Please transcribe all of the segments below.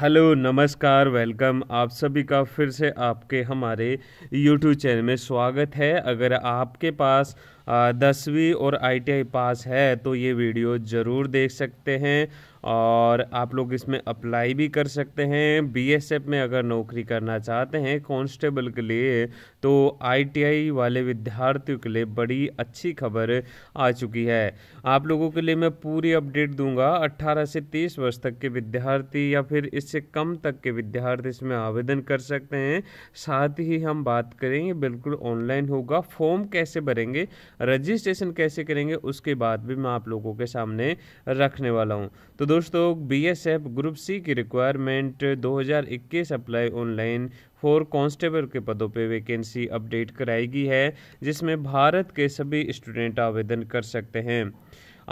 hello नमस्कार welcome आप सभी का फिर से आपके हमारे यूट्यूब चैनल में स्वागत है अगर आपके पास दसवीं और आईटीआई पास है तो ये वीडियो ज़रूर देख सकते हैं और आप लोग इसमें अप्लाई भी कर सकते हैं बीएसएफ में अगर नौकरी करना चाहते हैं कांस्टेबल के लिए तो आईटीआई वाले विद्यार्थियों के लिए बड़ी अच्छी खबर आ चुकी है आप लोगों के लिए मैं पूरी अपडेट दूंगा 18 से 30 वर्ष तक के विद्यार्थी या फिर इससे कम तक के विद्यार्थी इसमें आवेदन कर सकते हैं साथ ही हम बात करेंगे बिल्कुल ऑनलाइन होगा फॉर्म कैसे भरेंगे रजिस्ट्रेशन कैसे करेंगे उसके बाद भी मैं आप लोगों के सामने रखने वाला हूँ तो दोस्तों बीएसएफ ग्रुप सी की requirement 2021 apply online for constable के पदों पे वैकेंसी अपडेट कराई है जिसमें भारत के सभी स्टूडेंट आवेदन कर सकते हैं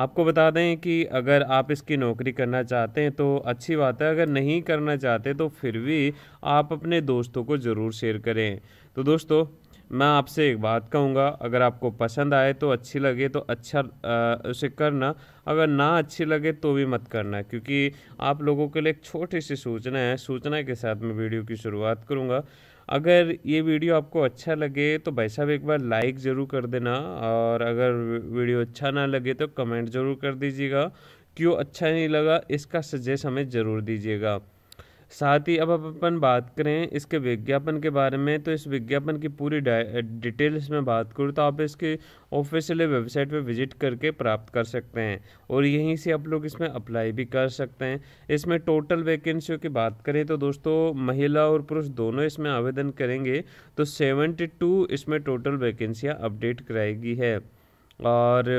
आपको बता दें कि अगर आप इसकी नौकरी करना चाहते हैं तो अच्छी बात है अगर नहीं करना चाहते तो फिर भी आप अपने दोस्तों को ज़रूर शेयर करें तो दोस्तों मैं आपसे एक बात कहूँगा अगर आपको पसंद आए तो अच्छी लगे तो अच्छा आ, उसे करना अगर ना अच्छी लगे तो भी मत करना क्योंकि आप लोगों के लिए एक छोटी सी सूचना है सूचना के साथ मैं वीडियो की शुरुआत करूँगा अगर ये वीडियो आपको अच्छा लगे तो भाई साहब एक बार लाइक ज़रूर कर देना और अगर वीडियो अच्छा ना लगे तो कमेंट ज़रूर कर दीजिएगा क्यों अच्छा नहीं लगा इसका सजेस्ट हमें ज़रूर दीजिएगा साथ ही अब अपन बात करें इसके विज्ञापन के बारे में तो इस विज्ञापन की पूरी डिटेल्स में बात करूँ तो आप इसके ऑफिशियल वेबसाइट पर विजिट करके प्राप्त कर सकते हैं और यहीं से आप लोग इसमें अप्लाई भी कर सकते हैं इसमें टोटल वैकेंसियों की बात करें तो दोस्तों महिला और पुरुष दोनों इसमें आवेदन करेंगे तो सेवेंटी इसमें टोटल वैकेंसियाँ अपडेट कराएगी है और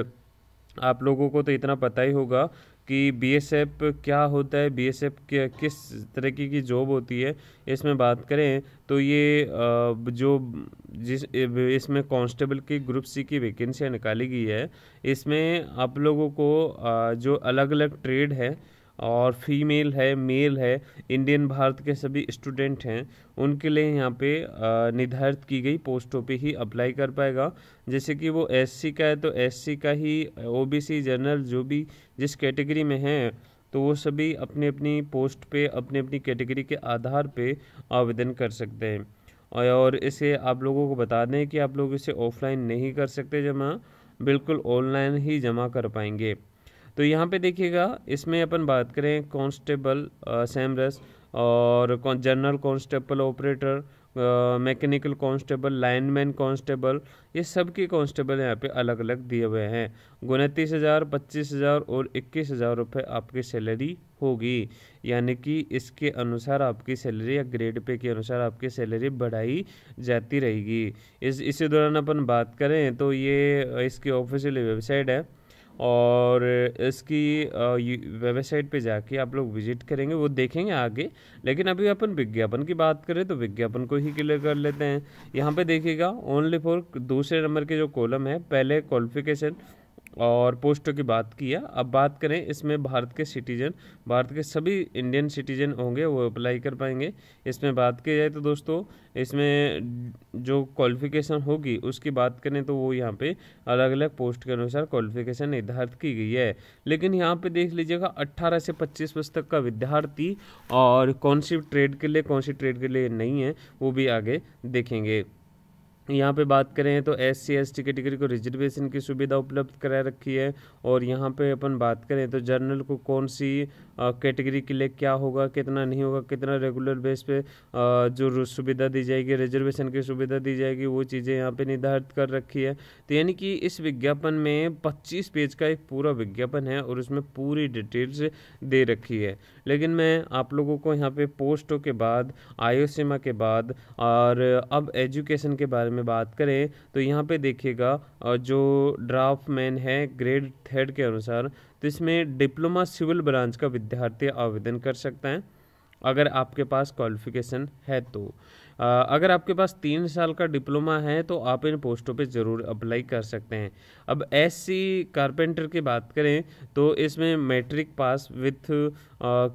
आप लोगों को तो इतना पता ही होगा कि बीएसएफ क्या होता है बीएसएफ किस तरीके की जॉब होती है इसमें बात करें तो ये जो जिस इसमें कांस्टेबल की ग्रुप सी की वैकेंसियाँ निकाली गई है इसमें आप लोगों को जो अलग अलग ट्रेड है और फीमेल है मेल है इंडियन भारत के सभी स्टूडेंट हैं उनके लिए यहाँ पे निर्धारित की गई पोस्टों पे ही अप्लाई कर पाएगा जैसे कि वो एससी का है तो एससी का ही ओबीसी जनरल जो भी जिस कैटेगरी में है तो वो सभी अपनी अपनी पोस्ट पे अपनी अपनी कैटेगरी के आधार पे आवेदन कर सकते हैं और इसे आप लोगों को बता दें कि आप लोग इसे ऑफलाइन नहीं कर सकते जमा बिल्कुल ऑनलाइन ही जमा कर पाएंगे तो यहाँ पे देखिएगा इसमें अपन बात करें कांस्टेबल सैमरस और general constable operator mechanical constable lineman constable ये सब के कांस्टेबल यहाँ पे अलग अलग दिए हुए हैं उनतीस हज़ार पच्चीस हज़ार और इक्कीस हज़ार रुपये आपकी सैलरी होगी यानी कि इसके अनुसार आपकी सैलरी या ग्रेड पे के अनुसार आपकी सैलरी बढ़ाई जाती रहेगी इस इसी दौरान अपन बात करें तो ये इसकी ऑफिशियल वेबसाइट है और इसकी वेबसाइट पे जाके आप लोग विजिट करेंगे वो देखेंगे आगे लेकिन अभी अपन विज्ञापन की बात करें तो विज्ञापन को ही क्लियर कर लेते हैं यहाँ पे देखिएगा ओनली फॉर दूसरे नंबर के जो कॉलम है पहले क्वालिफिकेशन और पोस्टों की बात किया अब बात करें इसमें भारत के सिटीजन भारत के सभी इंडियन सिटीजन होंगे वो अप्लाई कर पाएंगे इसमें बात की जाए तो दोस्तों इसमें जो क्वालिफिकेशन होगी उसकी बात करें तो वो यहाँ पे अलग अलग पोस्ट के अनुसार क्वालिफिकेशन निर्धारित की गई है लेकिन यहाँ पे देख लीजिएगा 18 से 25 वर्ष तक का विद्यार्थी और कौन सी ट्रेड के लिए कौन सी ट्रेड के लिए नहीं है वो भी आगे देखेंगे यहाँ पे बात करें तो S C S T category को रिजर्वेशन की सुविधा उपलब्ध करा रखी है और यहाँ पे अपन बात करें तो जर्नल को कौन सी कैटेगरी के लिए क्या होगा कितना नहीं होगा कितना रेगुलर बेस पे आ, जो सुविधा दी जाएगी रिजर्वेशन की सुविधा दी जाएगी वो चीज़ें यहाँ पे निर्धारित कर रखी है तो यानी कि इस विज्ञापन में पच्चीस पेज का एक पूरा विज्ञापन है और उसमें पूरी डिटेल्स दे रखी है लेकिन मैं आप लोगों को यहाँ पर पोस्टों के बाद आयो के बाद और अब एजुकेशन के बारे में में बात करें तो यहाँ पे देखिएगा जो ड्राफ्ट मैन है ग्रेड थर्ड के अनुसार तो इसमें डिप्लोमा सिविल ब्रांच का विद्यार्थी आवेदन कर सकता है अगर आपके पास क्वालिफिकेशन है तो अगर आपके पास तीन साल का डिप्लोमा है तो आप इन पोस्टों पे ज़रूर अप्लाई कर सकते हैं अब एस सी कारपेंटर की बात करें तो इसमें मैट्रिक पास विथ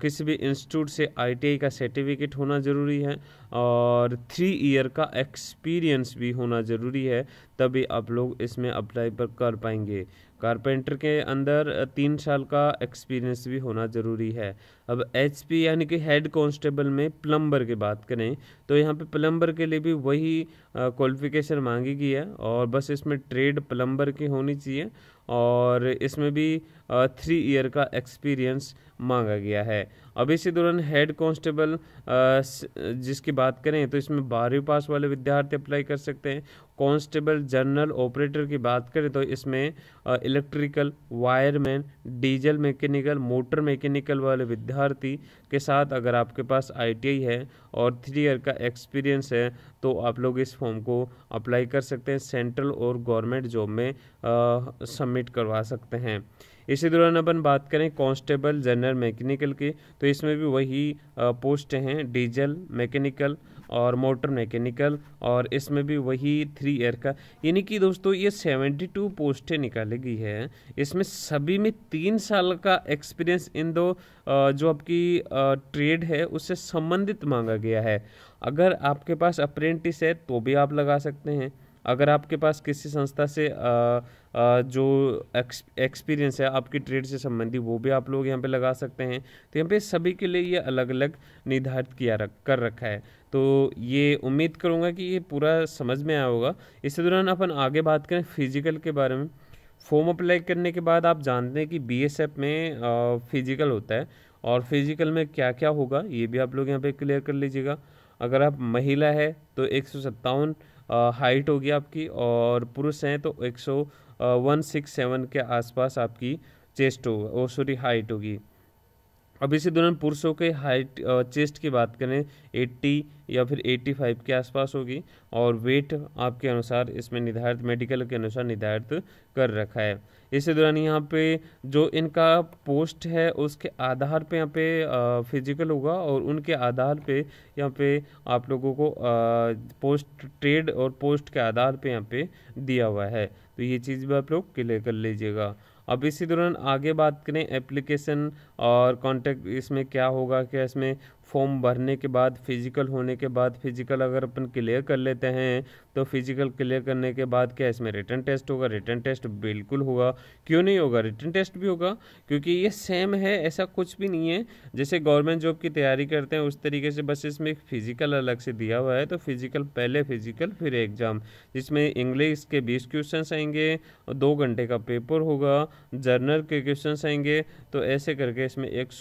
किसी भी इंस्टीट्यूट से आई का सर्टिफिकेट होना ज़रूरी है और थ्री ईयर का एक्सपीरियंस भी होना ज़रूरी है तभी आप लोग इसमें अप्लाई पर कर पाएंगे कारपेंटर के अंदर तीन साल का एक्सपीरियंस भी होना ज़रूरी है अब एचपी यानी कि हेड कांस्टेबल में प्लम्बर की बात करें तो यहाँ पे प्लम्बर के लिए भी वही क्वालिफिकेशन मांगी गई है और बस इसमें ट्रेड प्लम्बर की होनी चाहिए और इसमें भी थ्री ईयर का एक्सपीरियंस मांगा गया है अब इसी दौरान हेड कांस्टेबल जिसकी बात करें तो इसमें बारहवीं पास वाले विद्यार्थी अप्लाई कर सकते हैं कांस्टेबल जनरल ऑपरेटर की बात करें तो इसमें electrical wireman diesel mechanical motor mechanical वाले विद्यार्थी के साथ अगर आपके पास आईटीआई है और थ्री ईयर का एक्सपीरियंस है तो आप लोग इस फॉर्म को अप्लाई कर सकते हैं सेंट्रल और गवर्नमेंट जॉब में सबमिट करवा सकते हैं इसी दौरान अपन बात करें कांस्टेबल जनरल मैकेनिकल की तो इसमें भी वही पोस्ट हैं डीजल मैकेनिकल और मोटर मैकेनिकल और इसमें भी वही थ्री ईयर का यानी कि दोस्तों ये सेवेंटी टू पोस्टें निकाली गई है इसमें सभी में तीन साल का एक्सपीरियंस इन दो जो आपकी ट्रेड है उससे संबंधित मांगा गया है अगर आपके पास अप्रेंटिस है तो भी आप लगा सकते हैं अगर आपके पास किसी संस्था से आ, जो एक्सपीरियंस है आपकी ट्रेड से संबंधित वो भी आप लोग यहाँ पे लगा सकते हैं तो यहाँ पे सभी के लिए ये अलग अलग निर्धारित किया रख कर रखा है तो ये उम्मीद करूँगा कि ये पूरा समझ में आया होगा इसी दौरान अपन आगे बात करें फिजिकल के बारे में फॉर्म अप्लाई करने के बाद आप जानते हैं कि बी में फिजिकल होता है और फिजिकल में क्या क्या होगा ये भी आप लोग यहाँ पे क्लियर कर लीजिएगा अगर आप महिला है तो एक सौ सत्तावन हाइट होगी आपकी और पुरुष हैं तो एक सौ वन सिक्स सेवन के आसपास आपकी चेस्ट होगा ओ सॉरी हाइट होगी अब इसी दौरान पुरुषों के हाइट चेस्ट की बात करें 80 या फिर 85 के आसपास होगी और वेट आपके अनुसार इसमें निर्धारित मेडिकल के अनुसार निर्धारित कर रखा है इसी दौरान यहाँ पे जो इनका पोस्ट है उसके आधार पे यहाँ पे फिजिकल होगा और उनके आधार पे यहाँ पे आप लोगों को पोस्ट ट्रेड और पोस्ट के आधार पे यहाँ पे दिया हुआ है तो ये चीज़ भी आप लोग क्लियर कर लीजिएगा अब इसी दौरान आगे बात करें एप्लीकेशन और कॉन्टैक्ट इसमें क्या होगा क्या इसमें फॉर्म भरने के बाद फिज़िकल होने के बाद फिज़िकल अगर अपन क्लियर कर लेते हैं तो फिज़िकल क्लियर करने के बाद क्या इसमें रिटर्न टेस्ट होगा रिटर्न टेस्ट बिल्कुल होगा क्यों नहीं होगा रिटर्न टेस्ट भी होगा क्योंकि ये सेम है ऐसा कुछ भी नहीं है जैसे गवर्नमेंट जॉब की तैयारी करते हैं उस तरीके से बस इसमें फिज़िकल अलग से दिया हुआ है तो फिज़िकल पहले फिज़िकल फिर एग्ज़ाम जिसमें इंग्लिश के बीस क्वेश्चन आएंगे और दो घंटे का पेपर होगा जर्नल के क्वेश्चन आएंगे तो ऐसे करके इसमें एक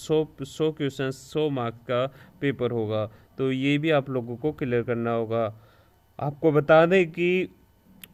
सौ सौ क्वेश्चन सौ मार्क्स का पेपर होगा तो ये भी आप लोगों को क्लियर करना होगा आपको बता दें कि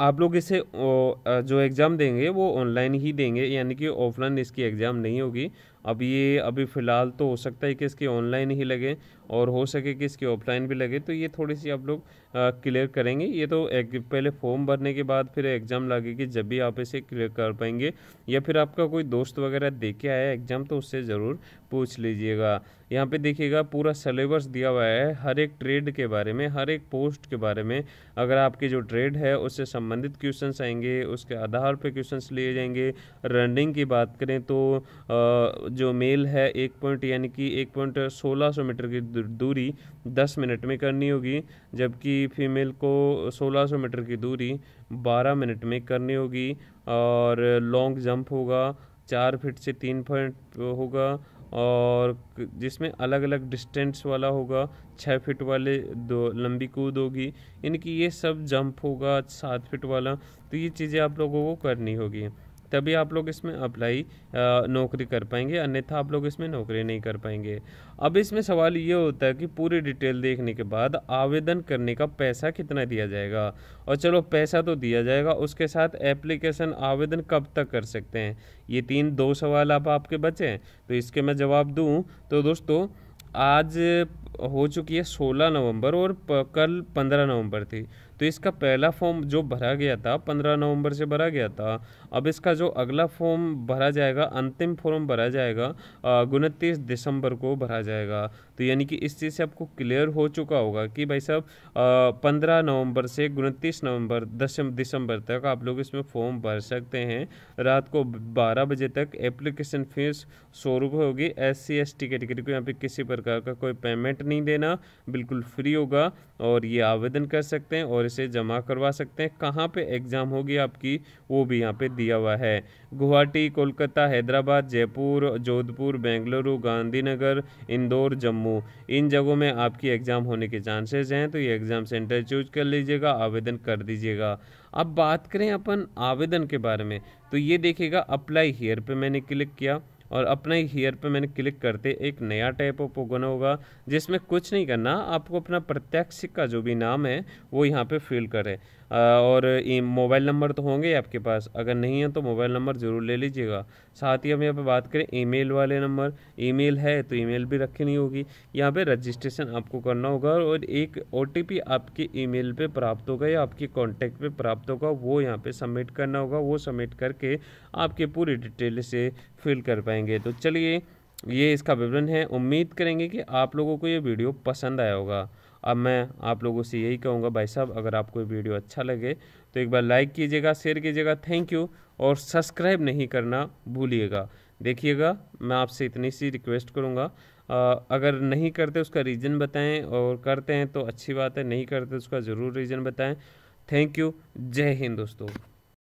आप लोग इसे जो एग्ज़ाम देंगे वो ऑनलाइन ही देंगे यानी कि ऑफलाइन इसकी एग्ज़ाम नहीं होगी अब ये अभी फ़िलहाल तो हो सकता है कि इसकी ऑनलाइन ही लगे और हो सके कि इसकी ऑफलाइन भी लगे तो ये थोड़ी सी आप लोग क्लियर करेंगे ये तो एक, पहले फॉर्म भरने के बाद फिर एग्ज़ाम लगेगी जब भी आप इसे क्लियर कर पाएंगे या फिर आपका कोई दोस्त वगैरह दे के आया एग्ज़ाम तो उससे ज़रूर पूछ लीजिएगा यहाँ पे देखिएगा पूरा सिलेबस दिया हुआ है हर एक ट्रेड के बारे में हर एक पोस्ट के बारे में अगर आपके जो ट्रेड है उससे संबंधित क्वेश्चंस आएंगे उसके आधार पे क्वेश्चंस लिए जाएंगे रनिंग की बात करें तो जो मेल है एक पॉइंट यानी कि एक पॉइंट सोलह सौ मीटर की दूरी दस मिनट में करनी होगी जबकि फीमेल को सोलह सौ मीटर की दूरी बारह मिनट में करनी होगी और लॉन्ग जंप होगा चार फिट से तीन फिट होगा और जिसमें अलग अलग डिस्टेंस वाला होगा छः फिट वाले दो लंबी कूद होगी यानी कि ये सब जंप होगा सात फिट वाला तो ये चीज़ें आप लोगों को करनी होगी तभी आप लोग इसमें अप्लाई नौकरी कर पाएंगे अन्यथा आप लोग इसमें नौकरी नहीं कर पाएंगे अब इसमें सवाल ये होता है कि पूरी डिटेल देखने के बाद आवेदन करने का पैसा कितना दिया जाएगा और चलो पैसा तो दिया जाएगा उसके साथ एप्लीकेशन आवेदन कब तक कर सकते हैं ये तीन दो सवाल आप आपके बचे हैं तो इसके मैं जवाब दूँ तो दोस्तों आज हो चुकी है 16 नवंबर और कल 15 नवंबर थी तो इसका पहला फॉर्म जो भरा गया था पंद्रह नवंबर से भरा गया था अब इसका जो अगला फॉर्म भरा जाएगा अंतिम फॉर्म भरा जाएगा उनतीस दिसंबर को भरा जाएगा तो यानी कि इस चीज़ से आपको क्लियर हो चुका होगा कि भाई साहब पंद्रह नवंबर से उनतीस नवंबर दस दिसंबर तक आप लोग इसमें फॉर्म भर सकते हैं रात को बारह बजे तक एप्लीकेशन फीस सौ रुपये होगी S C S T category को यहाँ पे किसी प्रकार का कोई पेमेंट नहीं देना बिल्कुल फ्री होगा और ये आवेदन कर सकते हैं और से जमा करवा सकते हैं कहाँ पे एग्ज़ाम होगी आपकी वो भी यहाँ पे दिया हुआ है गुवाहाटी कोलकाता हैदराबाद जयपुर जोधपुर बेंगलुरु गांधीनगर इंदौर जम्मू इन जगहों में आपकी एग्ज़ाम होने के चांसेस हैं तो ये एग्ज़ाम सेंटर चूज कर लीजिएगा आवेदन कर दीजिएगा अब बात करें अपन आवेदन के बारे में तो ये देखिएगा अप्लाई हेयर पर मैंने क्लिक किया और अपने हीयर पर मैंने क्लिक करते एक नया टाइप ऑफ ओपन होगा जिसमें कुछ नहीं करना आपको अपना प्रत्यक्ष का जो भी नाम है वो यहाँ पे फिल करें और मोबाइल नंबर तो होंगे आपके पास अगर नहीं है तो मोबाइल नंबर ज़रूर ले लीजिएगा साथ ही हम यहाँ पे बात करें ईमेल वाले नंबर ईमेल है तो ईमेल भी रखनी होगी यहाँ पे रजिस्ट्रेशन आपको करना होगा और एक ओ आपके ईमेल पे प्राप्त होगा या आपके कॉन्टैक्ट पे प्राप्त होगा वो यहाँ पे सबमिट करना होगा वो सबमिट करके आपके पूरी डिटेल से फिल कर पाएंगे तो चलिए ये इसका विवरण है उम्मीद करेंगे कि आप लोगों को ये वीडियो पसंद आया होगा अब मैं आप लोगों से यही कहूँगा भाई साहब अगर आपको ये वीडियो अच्छा लगे तो एक बार लाइक कीजिएगा शेयर कीजिएगा थैंक यू और सब्सक्राइब नहीं करना भूलिएगा देखिएगा मैं आपसे इतनी सी रिक्वेस्ट करूँगा अगर नहीं करते उसका रीज़न बताएँ और करते हैं तो अच्छी बात है नहीं करते तो उसका ज़रूर रीज़न बताएँ थैंक यू जय हिंद दोस्तों